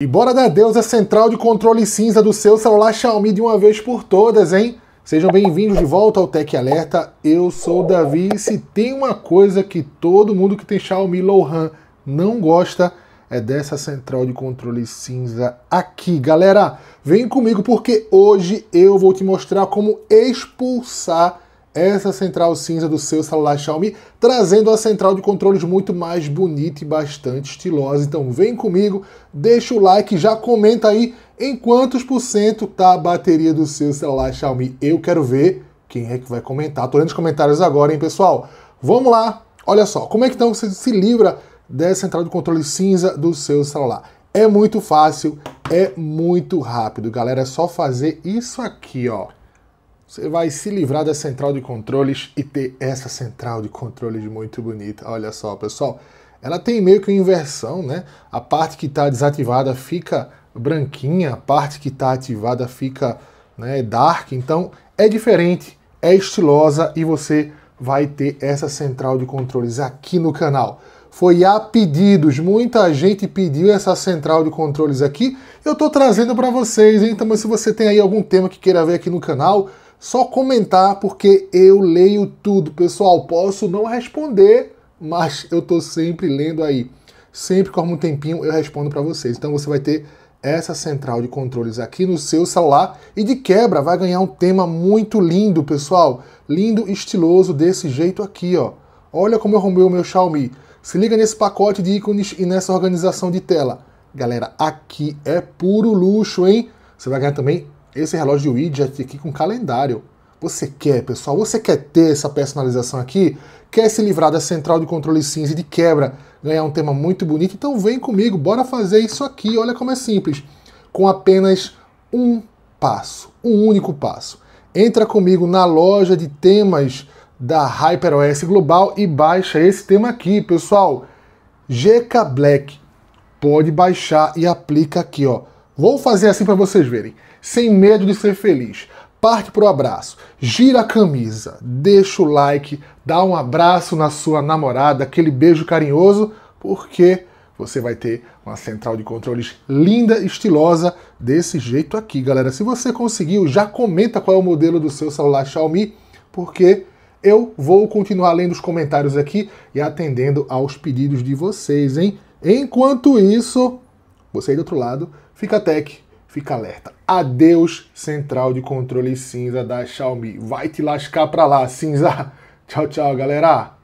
E bora dar Deus a é central de controle cinza do seu celular Xiaomi de uma vez por todas, hein? Sejam bem-vindos de volta ao Tech Alerta. Eu sou o Davi e se tem uma coisa que todo mundo que tem Xiaomi Lohan não gosta é dessa central de controle cinza aqui. Galera, vem comigo porque hoje eu vou te mostrar como expulsar essa central cinza do seu celular Xiaomi, trazendo a central de controles muito mais bonita e bastante estilosa. Então vem comigo, deixa o like, já comenta aí em quantos por cento tá a bateria do seu celular Xiaomi. Eu quero ver quem é que vai comentar. Tô lendo os comentários agora, hein, pessoal? Vamos lá. Olha só, como é que então você se livra dessa central de controle cinza do seu celular? É muito fácil, é muito rápido, galera. É só fazer isso aqui, ó. Você vai se livrar da central de controles e ter essa central de controles muito bonita. Olha só, pessoal. Ela tem meio que uma inversão, né? A parte que está desativada fica branquinha, a parte que está ativada fica né, dark. Então é diferente, é estilosa e você vai ter essa central de controles aqui no canal. Foi a pedidos, muita gente pediu essa central de controles aqui. Eu estou trazendo para vocês, hein? então se você tem aí algum tema que queira ver aqui no canal, só comentar porque eu leio tudo, pessoal. Posso não responder, mas eu tô sempre lendo aí. Sempre com algum tempinho eu respondo para vocês. Então você vai ter essa central de controles aqui no seu celular e de quebra vai ganhar um tema muito lindo, pessoal. Lindo, estiloso desse jeito aqui, ó. Olha como eu arrumei o meu Xiaomi. Se liga nesse pacote de ícones e nessa organização de tela. Galera, aqui é puro luxo, hein? Você vai ganhar também esse relógio widget aqui com calendário. Você quer, pessoal? Você quer ter essa personalização aqui? Quer se livrar da central de controle cinza e de quebra ganhar um tema muito bonito? Então vem comigo, bora fazer isso aqui. Olha como é simples. Com apenas um passo, um único passo. Entra comigo na loja de temas da HyperOS Global e baixa esse tema aqui, pessoal. GK Black. Pode baixar e aplica aqui, ó. Vou fazer assim para vocês verem. Sem medo de ser feliz. Parte pro abraço, gira a camisa, deixa o like, dá um abraço na sua namorada, aquele beijo carinhoso, porque você vai ter uma central de controles linda, estilosa, desse jeito aqui, galera. Se você conseguiu, já comenta qual é o modelo do seu celular Xiaomi, porque eu vou continuar lendo os comentários aqui e atendendo aos pedidos de vocês, hein? Enquanto isso, você aí do outro lado, fica tech, fica alerta. Adeus, central de controle cinza da Xiaomi. Vai te lascar pra lá, cinza. Tchau, tchau, galera.